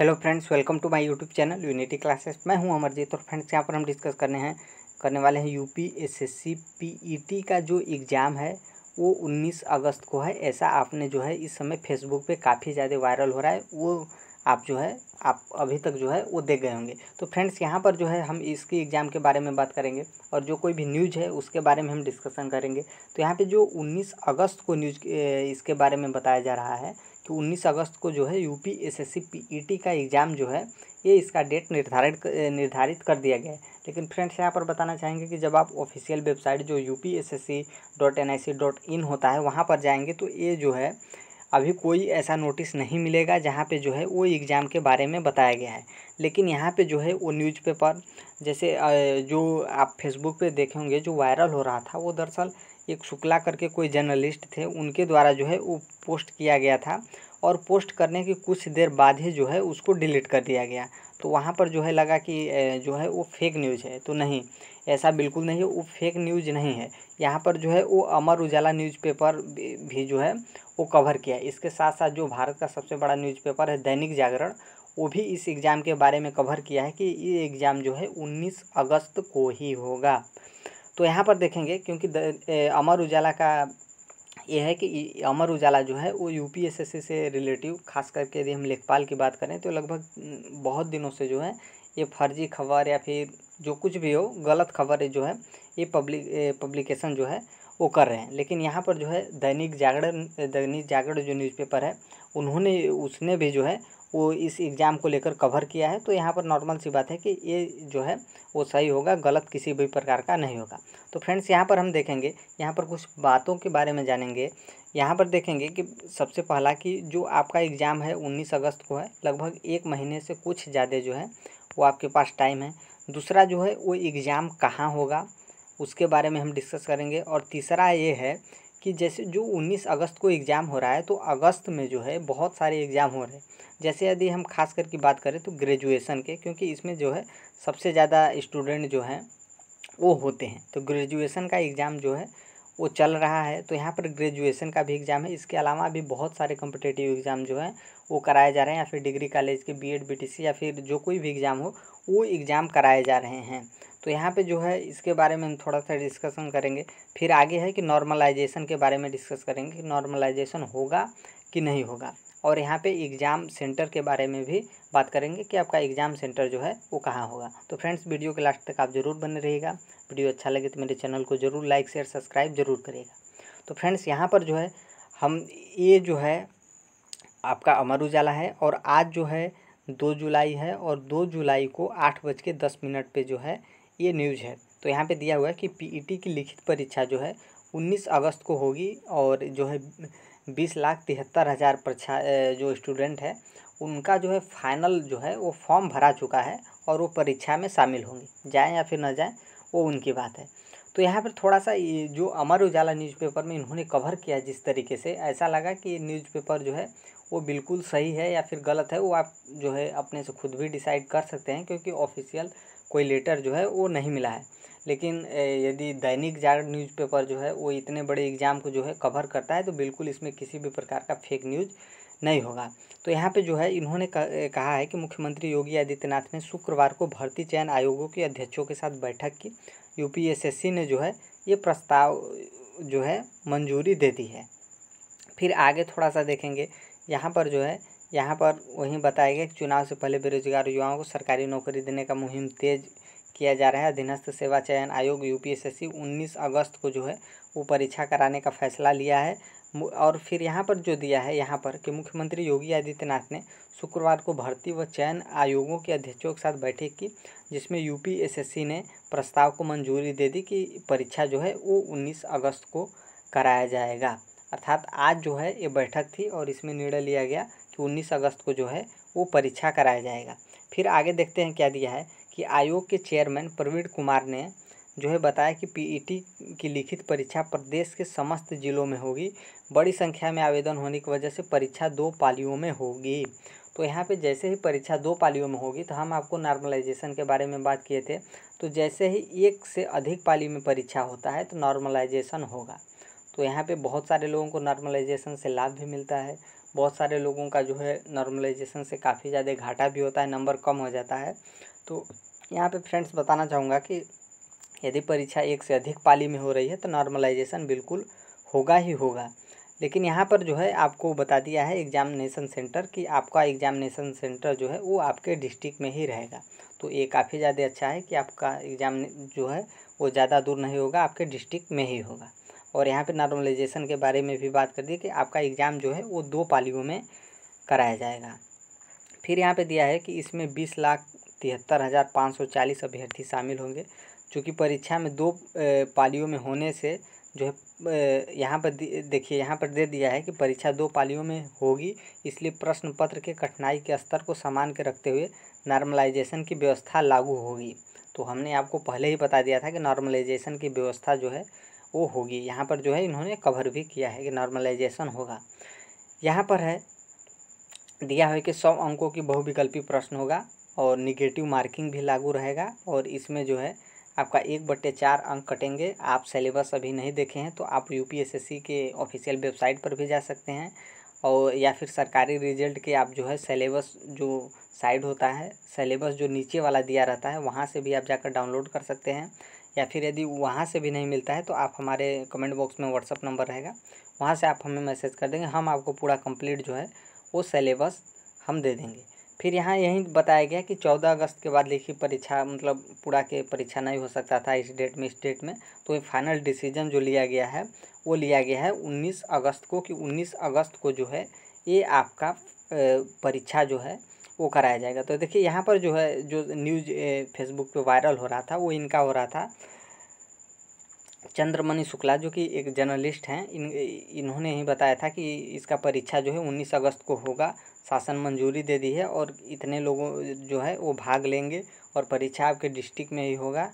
hello friends welcome to my YouTube channel unity classes मैं हूं अमरजीत और फ्रेंड्स यहाँ पर हम डिस्कस करने हैं करने वाले हैं यूपी एसएससी पीईटी का जो एग्ज़ाम है वो 19 अगस्त को है ऐसा आपने जो है इस समय फेसबुक पे काफ़ी ज़्यादा वायरल हो रहा है वो आप जो है आप अभी तक जो है वो देख गए होंगे तो फ्रेंड्स यहाँ पर जो है हम इसके एग्ज़ाम के बारे में बात करेंगे और जो कोई भी न्यूज़ है उसके बारे में हम डिस्कशन करेंगे तो यहाँ पे जो 19 अगस्त को न्यूज़ इसके बारे में बताया जा रहा है तो 19 अगस्त को जो है यूपी एसएससी पीईटी का एग्ज़ाम जो है ये इसका डेट निर्धारित निर्धारित कर दिया गया है लेकिन फ्रेंड्स यहाँ पर बताना चाहेंगे कि जब आप ऑफिशियल वेबसाइट जो U P S S C dot N I C dot in होता है वहाँ पर जाएंगे तो ये जो है अभी कोई ऐसा नोटिस नहीं मिलेगा जहाँ पे जो है वो एग्ज़ाम के बारे में बताया गया है लेकिन यहाँ पे जो है वो न्यूज़पेपर जैसे जो आप फेसबुक पे देखे होंगे जो वायरल हो रहा था वो दरअसल एक शुक्ला करके कोई जर्नलिस्ट थे उनके द्वारा जो है वो पोस्ट किया गया था और पोस्ट करने के कुछ देर बाद ही जो है उसको डिलीट कर दिया गया तो वहाँ पर जो है लगा कि जो है वो फेक न्यूज़ है तो नहीं ऐसा बिल्कुल नहीं है वो फेक न्यूज़ नहीं है यहाँ पर जो है वो अमर उजाला न्यूज़पेपर भी जो है वो कवर किया इसके साथ साथ जो भारत का सबसे बड़ा न्यूज़पेपर है दैनिक जागरण वो भी इस एग्ज़ाम के बारे में कवर किया है कि ये एग्ज़ाम जो है उन्नीस अगस्त को ही होगा तो यहाँ पर देखेंगे क्योंकि अमर उजाला का ये है कि अमर उजाला जो है वो यूपीएसएससी से रिलेटिव खास करके यदि हम लेखपाल की बात करें तो लगभग बहुत दिनों से जो है ये फर्जी खबर या फिर जो कुछ भी हो गलत खबर जो है ये पब्लिक पब्लिकेशन जो है वो कर रहे हैं लेकिन यहाँ पर जो है दैनिक जागरण दैनिक जागरण जो न्यूज़पेपर है उन्होंने उसने भी जो है वो इस एग्ज़ाम को लेकर कवर किया है तो यहाँ पर नॉर्मल सी बात है कि ये जो है वो सही होगा गलत किसी भी प्रकार का नहीं होगा तो फ्रेंड्स यहाँ पर हम देखेंगे यहाँ पर कुछ बातों के बारे में जानेंगे यहाँ पर देखेंगे कि सबसे पहला कि जो आपका एग्ज़ाम है उन्नीस अगस्त को है लगभग एक महीने से कुछ ज़्यादा जो है वो आपके पास टाइम है दूसरा जो है वो एग्ज़ाम कहाँ होगा उसके बारे में हम डिस्कस करेंगे और तीसरा ये है कि जैसे जो 19 अगस्त को एग्ज़ाम हो रहा है तो अगस्त में जो है बहुत सारे एग्ज़ाम हो रहे हैं जैसे यदि हम खास करके बात करें तो ग्रेजुएशन के क्योंकि इसमें जो है सबसे ज़्यादा स्टूडेंट जो हैं वो होते हैं तो ग्रेजुएशन का एग्ज़ाम जो है वो चल रहा है तो यहाँ पर ग्रेजुएशन का भी एग्ज़ाम है इसके अलावा भी बहुत सारे कॉम्पिटेटिव एग्ज़ाम जो है वो कराए जा रहे हैं या फिर डिग्री कॉलेज के बी एड या फिर जो कोई भी एग्ज़ाम हो वो एग्ज़ाम कराए जा रहे हैं तो यहाँ पे जो है इसके बारे में हम थोड़ा सा डिस्कशन करेंगे फिर आगे है कि नॉर्मलाइजेशन के बारे में डिस्कस करेंगे कि नॉर्मलाइजेशन होगा कि नहीं होगा और यहाँ पे एग्ज़ाम सेंटर के बारे में भी बात करेंगे कि आपका एग्ज़ाम सेंटर जो है वो कहाँ होगा तो फ्रेंड्स वीडियो के लास्ट तक आप ज़रूर बने रहेगा वीडियो अच्छा लगे तो मेरे चैनल को ज़रूर लाइक शेयर सब्सक्राइब ज़रूर करिएगा तो फ्रेंड्स यहाँ पर जो है हम ये जो है आपका अमर उजाला है और आज जो है दो जुलाई है और दो जुलाई को आठ बज के दस मिनट पर जो है ये न्यूज़ है तो यहाँ पे दिया हुआ है कि पीईटी की लिखित परीक्षा जो है 19 अगस्त को होगी और जो है बीस लाख तिहत्तर हज़ार परीक्षा जो स्टूडेंट है उनका जो है फाइनल जो है वो फॉर्म भरा चुका है और वो परीक्षा में शामिल होंगे जाएँ या फिर ना जाएँ वो उनकी बात है तो यहाँ पर थोड़ा सा जो अमर उजाला न्यूज़पेपर में इन्होंने कवर किया जिस तरीके से ऐसा लगा कि न्यूज़पेपर जो है वो बिल्कुल सही है या फिर गलत है वो आप जो है अपने से खुद भी डिसाइड कर सकते हैं क्योंकि ऑफिशियल कोई लेटर जो है वो नहीं मिला है लेकिन यदि दैनिक जागरण न्यूज़पेपर जो है वो इतने बड़े एग्ज़ाम को जो है कवर करता है तो बिल्कुल इसमें किसी भी प्रकार का फेक न्यूज़ नहीं होगा तो यहाँ पे जो है इन्होंने कहा है कि मुख्यमंत्री योगी आदित्यनाथ ने शुक्रवार को भर्ती चयन आयोगों के अध्यक्षों के साथ बैठक की यूपीएसएससी ने जो है ये प्रस्ताव जो है मंजूरी दे दी है फिर आगे थोड़ा सा देखेंगे यहाँ पर जो है यहाँ पर वहीं बताया गया चुनाव से पहले बेरोजगार युवाओं को सरकारी नौकरी देने का मुहिम तेज किया जा रहा है अधीनस्थ सेवा चयन आयोग यू पी 19 अगस्त को जो है वो परीक्षा कराने का फैसला लिया है और फिर यहाँ पर जो दिया है यहाँ पर कि मुख्यमंत्री योगी आदित्यनाथ ने शुक्रवार को भर्ती व चयन आयोगों के अध्यक्षों के साथ बैठक की जिसमें यूपीएसएससी ने प्रस्ताव को मंजूरी दे दी कि परीक्षा जो है वो 19 अगस्त को कराया जाएगा अर्थात आज जो है ये बैठक थी और इसमें निर्णय लिया गया तो उन्नीस अगस्त को जो है वो परीक्षा कराया जाएगा फिर आगे देखते हैं क्या दिया है कि आयोग के चेयरमैन प्रवीण कुमार ने जो है बताया कि पीईटी की लिखित परीक्षा प्रदेश के समस्त जिलों में होगी बड़ी संख्या में आवेदन होने की वजह से परीक्षा दो पालियों में होगी तो यहाँ पे जैसे ही परीक्षा दो पालियों में होगी तो हम आपको नॉर्मलाइजेशन के बारे में बात किए थे तो जैसे ही एक से अधिक पाली में परीक्षा होता है तो नॉर्मलाइजेशन होगा तो यहाँ पे बहुत सारे लोगों को नॉर्मलाइजेशन से लाभ भी मिलता है बहुत सारे लोगों का जो है नॉर्मलाइजेशन से काफ़ी ज़्यादा घाटा भी होता है नंबर कम हो जाता है तो यहाँ पे फ्रेंड्स बताना चाहूँगा कि यदि परीक्षा एक से अधिक पाली में हो रही है तो नॉर्मलाइजेशन बिल्कुल होगा ही होगा लेकिन यहाँ पर जो है आपको बता दिया है एग्जामिनेशन सेंटर कि आपका एग्जामिनेशन सेंटर जो है वो आपके डिस्ट्रिक्ट में ही रहेगा तो ये काफ़ी ज़्यादा अच्छा है कि आपका एग्जाम जो है वो ज़्यादा दूर नहीं होगा आपके डिस्ट्रिक्ट में ही होगा और यहाँ पे नॉर्मलाइजेशन के बारे में भी बात कर दी कि आपका एग्ज़ाम जो है वो दो पालियों में कराया जाएगा फिर यहाँ पे दिया है कि इसमें बीस लाख तिहत्तर हज़ार पाँच सौ चालीस अभ्यर्थी शामिल होंगे चूँकि परीक्षा में दो पालियों में होने से जो है यहाँ पर देखिए यहाँ पर दे दिया है कि परीक्षा दो पालियों में होगी इसलिए प्रश्न पत्र के कठिनाई के स्तर को समान के रखते हुए नॉर्मलाइजेशन की व्यवस्था लागू होगी तो हमने आपको पहले ही बता दिया था कि नॉर्मलाइजेशन की व्यवस्था जो है वो होगी यहाँ पर जो है इन्होंने कवर भी किया है कि नॉर्मलाइजेशन होगा यहाँ पर है दिया है कि सौ अंकों की बहुविकल्पी प्रश्न होगा और निगेटिव मार्किंग भी लागू रहेगा और इसमें जो है आपका एक बट्टे चार अंक कटेंगे आप सिलेबस अभी नहीं देखे हैं तो आप यूपीएसएससी के ऑफिशियल वेबसाइट पर भी जा सकते हैं और या फिर सरकारी रिजल्ट के आप जो है सिलेबस जो साइड होता है सिलेबस जो नीचे वाला दिया रहता है वहाँ से भी आप जाकर डाउनलोड कर सकते हैं या फिर यदि वहाँ से भी नहीं मिलता है तो आप हमारे कमेंट बॉक्स में व्हाट्सअप नंबर रहेगा वहाँ से आप हमें मैसेज कर देंगे हम आपको पूरा कंप्लीट जो है वो सिलेबस हम दे देंगे फिर यहाँ यही बताया गया कि चौदह अगस्त के बाद लिखी परीक्षा मतलब पूरा के परीक्षा नहीं हो सकता था इस डेट में इस डेट में तो ये फाइनल डिसीजन जो लिया गया है वो लिया गया है उन्नीस अगस्त को कि उन्नीस अगस्त को जो है ये आपका परीक्षा जो है वो कराया जाएगा तो देखिए यहाँ पर जो है जो न्यूज फेसबुक पे वायरल हो रहा था वो इनका हो रहा था चंद्रमणि शुक्ला जो कि एक जर्नलिस्ट हैं इन इन्होंने ही बताया था कि इसका परीक्षा जो है उन्नीस अगस्त को होगा शासन मंजूरी दे दी है और इतने लोगों जो है वो भाग लेंगे और परीक्षा आपके डिस्ट्रिक्ट में ही होगा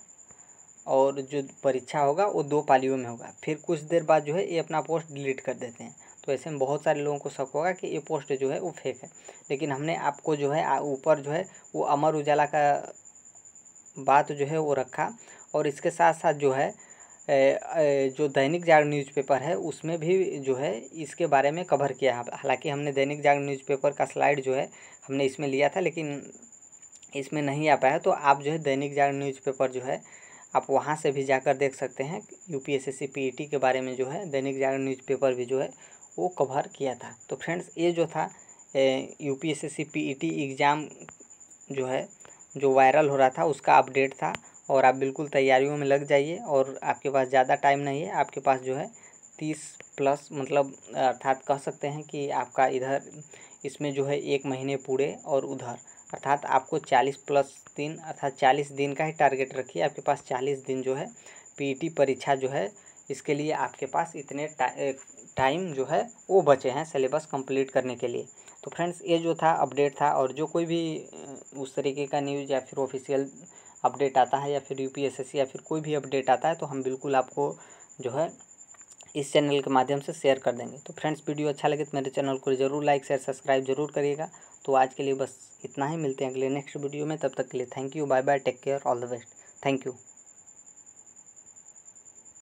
और जो परीक्षा होगा वो दो पालियों में होगा फिर कुछ देर बाद जो है ये अपना पोस्ट डिलीट कर देते हैं तो ऐसे में बहुत सारे लोगों को शक होगा कि ये पोस्ट जो है वो फेक है लेकिन हमने आपको जो है ऊपर जो है वो अमर उजाला का बात जो है वो रखा और इसके साथ साथ जो है जो दैनिक जागरण न्यूज़पेपर है उसमें भी जो है इसके बारे में कवर किया है हालांकि हमने दैनिक जागरण न्यूज़पेपर का स्लाइड जो है हमने इसमें लिया था लेकिन इसमें नहीं आ पाया तो आप जो है दैनिक जागरण न्यूज़पेपर जो है आप वहाँ से भी जाकर देख सकते हैं यूपीएसएससी पीईटी e के बारे में जो है दैनिक जागरण न्यूज़पेपर भी जो है वो कवर किया था तो फ्रेंड्स ये जो था U P S S C P E T exam जो है जो वायरल हो रहा था उसका अपडेट था और आप बिल्कुल तैयारियों में लग जाइए और आपके पास ज़्यादा टाइम नहीं है आपके पास जो है तीस प्लस मतलब अर्थात कह सकते हैं कि आपका इधर इसमें जो है एक महीने पूरे और उधर अर्थात आपको चालीस प्लस दिन अर्थात चालीस दिन का ही टारगेट रखिए आपके पास चालीस दिन जो है पीईटी e परीक्षा जो है इसके लिए आपके पास इतने टाइम जो है वो बचे हैं सिलेबस कंप्लीट करने के लिए तो फ्रेंड्स ये जो था अपडेट था और जो कोई भी उस तरीके का न्यूज़ या फिर ऑफिशियल अपडेट आता है या फिर यूपीएसएससी या फिर कोई भी अपडेट आता है तो हम बिल्कुल आपको जो है इस चैनल के माध्यम से शेयर कर देंगे तो फ्रेंड्स वीडियो अच्छा लगे तो मेरे चैनल को जरूर लाइक शेयर सब्सक्राइब जरूर करिएगा तो आज के लिए बस इतना ही मिलते हैं अगले नेक्स्ट वीडियो में तब तक के लिए thank you bye bye take care all the best thank you